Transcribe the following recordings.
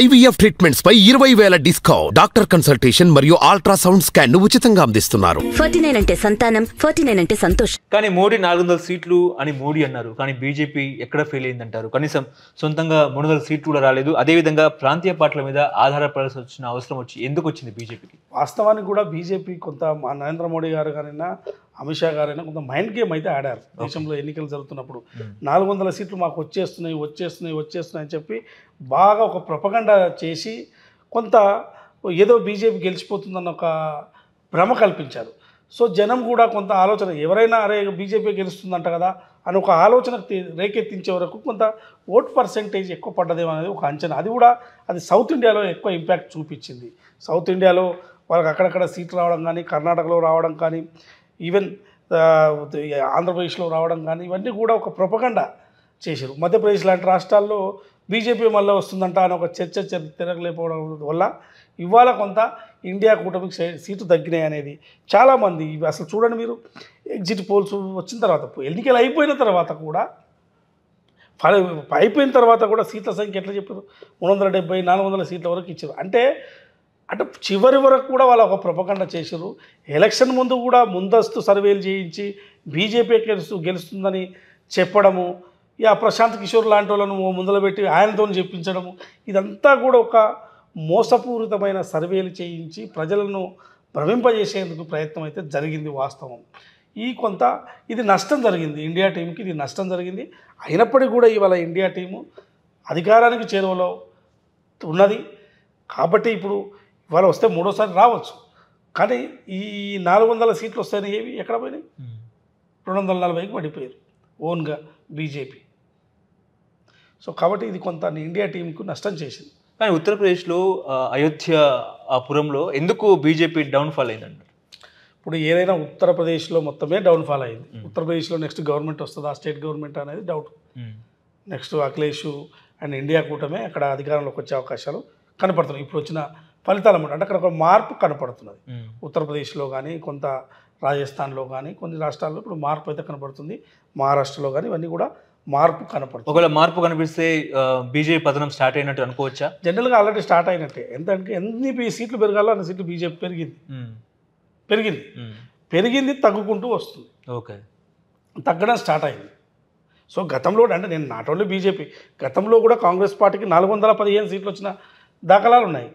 IVF treatments పై ఇరవై వేల డిస్కౌంట్ డాక్టర్ కన్సల్టేషన్ మరియు అల్ట్రాసౌండ్ స్కాన్ ఉచితంగా అందిస్తున్నారు నైన్ అంటే సంతానం నైన్ అంటే సంతోష్ కానీ మోడీ నాలుగు వందల సీట్లు అని మోడీ అన్నారు కానీ బీజేపీ ఎక్కడ ఫెయిల్ అయిందంటారు కనీసం సొంతంగా మూడు వందల సీట్లు కూడా రాలేదు అదేవిధంగా ప్రాంతీయ పార్టీల మీద ఆధారపడాల్సి వచ్చిన అవసరం వచ్చి ఎందుకు వచ్చింది బీజేపీకి వాస్తవానికి కూడా బీజేపీ కొంత నరేంద్ర మోడీ గారు కానీ అమిత్ షా గారైనా కొంత మైండ్ గేమ్ అయితే ఆడారు దేశంలో ఎన్నికలు జరుగుతున్నప్పుడు నాలుగు వందల సీట్లు మాకు వచ్చేస్తున్నాయి వచ్చేస్తున్నాయి వచ్చేస్తున్నాయి అని చెప్పి బాగా ఒక ప్రపగండ చేసి కొంత ఏదో బీజేపీ గెలిచిపోతుందన్న ఒక భ్రమ కల్పించారు సో జనం కూడా కొంత ఆలోచన ఎవరైనా అరే బీజేపీ గెలుస్తుందంట కదా అని ఒక ఆలోచన రేకెత్తించే వరకు కొంత ఓట్ పర్సంటేజ్ ఎక్కువ పడ్డదేమో అనేది ఒక అంచనా అది కూడా అది సౌత్ ఇండియాలో ఎక్కువ ఇంపాక్ట్ చూపించింది సౌత్ ఇండియాలో వాళ్ళకి అక్కడక్కడ సీట్లు రావడం కానీ కర్ణాటకలో రావడం కానీ ఈవెన్ uh, ఆంధ్రప్రదేశ్లో రావడం కానీ ఇవన్నీ కూడా ఒక ప్రొపగండ చేశారు మధ్యప్రదేశ్ లాంటి రాష్ట్రాల్లో బీజేపీ మళ్ళీ వస్తుందంట అని ఒక చర్చ తిరగలేకపోవడం వల్ల ఇవాళ కొంత ఇండియా కూటమికి సీటు తగ్గినాయి అనేది చాలామంది అసలు చూడండి మీరు ఎగ్జిట్ పోల్స్ వచ్చిన తర్వాత ఎన్నికలు అయిపోయిన తర్వాత కూడా అయిపోయిన తర్వాత కూడా సీట్ల సంఖ్య ఎట్లా చెప్పారు మూడు వందల డెబ్బై నాలుగు వందల సీట్ల వరకు ఇచ్చారు అంటే అంటే చివరి వరకు కూడా వాళ్ళు ఒక ప్రపకండ చేశారు ఎలక్షన్ ముందు కూడా ముందస్తు సర్వేలు చేయించి బీజేపీ గెలుస్తు గెలుస్తుందని చెప్పడము ఇక ప్రశాంత్ కిషోర్ లాంటి వాళ్ళను ముందలు పెట్టి ఆయనతో చెప్పించడము ఇదంతా కూడా ఒక మోసపూరితమైన సర్వేలు చేయించి ప్రజలను భ్రమింపజేసేందుకు ప్రయత్నం అయితే జరిగింది వాస్తవం ఈ కొంత ఇది నష్టం జరిగింది ఇండియా టీంకి ఇది నష్టం జరిగింది అయినప్పటికీ కూడా ఇవాళ ఇండియా టీము అధికారానికి చేరువలో ఉన్నది కాబట్టి ఇప్పుడు ఇవాళ వస్తే మూడోసారి రావచ్చు కానీ ఈ నాలుగు వందల సీట్లు వస్తాయని ఏవి ఎక్కడ పోయినాయి రెండు వందల నలభైకి పడిపోయారు ఓన్గా బీజేపీ సో కాబట్టి ఇది కొంత ఇండియా టీంకు నష్టం చేసింది కానీ ఉత్తరప్రదేశ్లో అయోధ్య ఆ పురంలో ఎందుకు బీజేపీ డౌన్ఫాల్ అయిందండి ఇప్పుడు ఏదైనా ఉత్తరప్రదేశ్లో మొత్తమే డౌన్ఫాల్ అయింది ఉత్తరప్రదేశ్లో నెక్స్ట్ గవర్నమెంట్ వస్తుందా స్టేట్ గవర్నమెంట్ అనేది doubt next Akhilesh and India కూటమే అక్కడ అధికారంలోకి వచ్చే అవకాశాలు కనపడుతున్నాయి ఇప్పుడు వచ్చిన ఫలితాలు అన్నమాట అంటే అక్కడ ఒక మార్పు కనపడుతున్నది ఉత్తరప్రదేశ్లో కానీ కొంత రాజస్థాన్లో కానీ కొన్ని రాష్ట్రాల్లో ఇప్పుడు మార్పు అయితే కనపడుతుంది మహారాష్ట్రలో కానీ ఇవన్నీ కూడా మార్పు కనపడుతుంది ఒకవేళ మార్పు కనిపిస్తే బీజేపీ పతనం స్టార్ట్ అయినట్టు అనుకోవచ్చా జనరల్గా ఆల్రెడీ స్టార్ట్ అయినట్టే ఎందుకంటే ఎన్ని సీట్లు పెరగాలో అన్ని సీట్లు బీజేపీ పెరిగింది పెరిగింది పెరిగింది తగ్గుకుంటూ వస్తుంది ఓకే తగ్గడం స్టార్ట్ అయింది సో గతంలో అంటే నేను నాట్ ఓన్లీ బీజేపీ గతంలో కూడా కాంగ్రెస్ పార్టీకి నాలుగు వందల పదిహేను సీట్లు వచ్చిన దాఖలాలు ఉన్నాయి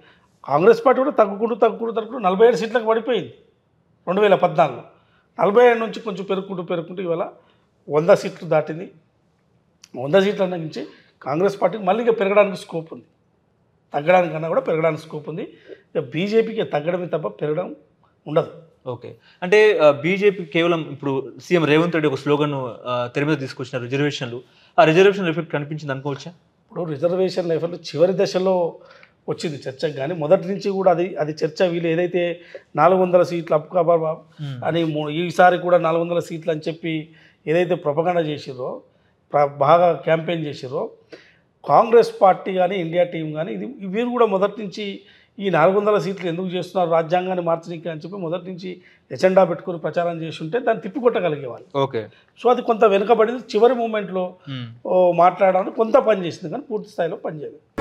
కాంగ్రెస్ పార్టీ కూడా తగ్గుకుంటూ తగ్గుకుంటూ తగ్గుకుంటూ నలభై ఏడు సీట్లకు పడిపోయింది రెండు వేల పద్నాలుగులో నలభై ఏడు నుంచి కొంచెం పెరుగుకుంటూ పెరుగుకుంటూ ఇవాళ వంద సీట్లు దాటింది వంద సీట్ల నుంచి కాంగ్రెస్ పార్టీకి మళ్ళీ ఇంకా పెరగడానికి స్కోప్ ఉంది తగ్గడానికన్నా కూడా పెరగడానికి స్కోప్ ఉంది ఇక బీజేపీకి తగ్గడమే తప్ప పెరగడం ఉండదు ఓకే అంటే బీజేపీ కేవలం ఇప్పుడు సీఎం రేవంత్ రెడ్డి ఒక స్లోగన్ తెరి మీద తీసుకొచ్చిన రిజర్వేషన్లు ఆ రిజర్వేషన్ ఎఫెక్ట్ కనిపించింది అనుకోవచ్చా ఇప్పుడు రిజర్వేషన్ ఎఫెక్ట్ చివరి దశలో వచ్చింది చర్చకు కానీ మొదటి నుంచి కూడా అది అది చర్చ వీళ్ళు ఏదైతే నాలుగు వందల సీట్లు అప్పుకాబాబా అని ఈసారి కూడా నాలుగు వందల సీట్లు అని చెప్పి ఏదైతే ప్రపగండ చేసిరో బాగా క్యాంపెయిన్ చేసిరో కాంగ్రెస్ పార్టీ కానీ ఇండియా టీం కానీ ఇది వీరు కూడా మొదటి నుంచి ఈ నాలుగు వందల సీట్లు ఎందుకు చేస్తున్నారు రాజ్యాంగాన్ని మార్చడానికి అని చెప్పి మొదటి నుంచి ఎజెండా పెట్టుకుని ప్రచారం చేస్తుంటే దాన్ని తిప్పికొట్టగలిగేవాళ్ళు ఓకే సో అది కొంత వెనుకబడింది చివరి మూమెంట్లో మాట్లాడడానికి కొంత పని చేసింది కానీ పూర్తి స్థాయిలో పనిచేయలేదు